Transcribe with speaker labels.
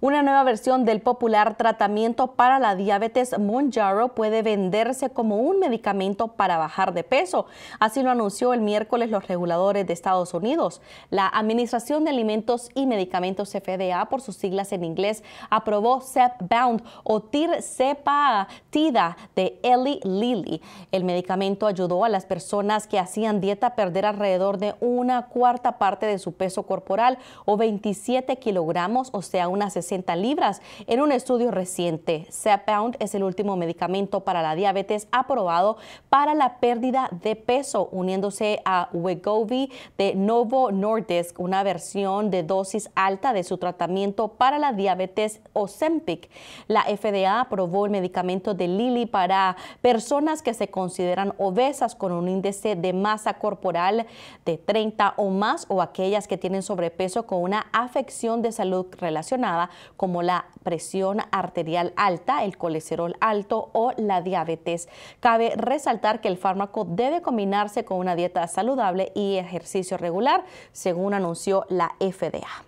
Speaker 1: Una nueva versión del popular tratamiento para la diabetes Monjaro puede venderse como un medicamento para bajar de peso. Así lo anunció el miércoles los reguladores de Estados Unidos. La Administración de Alimentos y Medicamentos FDA, por sus siglas en inglés, aprobó Zepbound o tir tida, de Eli Lilly. El medicamento ayudó a las personas que hacían dieta a perder alrededor de una cuarta parte de su peso corporal o 27 kilogramos, o sea, unas libras en un estudio reciente. Zepbound es el último medicamento para la diabetes aprobado para la pérdida de peso, uniéndose a Wegovy de Novo Nordisk, una versión de dosis alta de su tratamiento para la diabetes Ozempic. La FDA aprobó el medicamento de Lilly para personas que se consideran obesas con un índice de masa corporal de 30 o más o aquellas que tienen sobrepeso con una afección de salud relacionada como la presión arterial alta, el colesterol alto o la diabetes. Cabe resaltar que el fármaco debe combinarse con una dieta saludable y ejercicio regular, según anunció la FDA.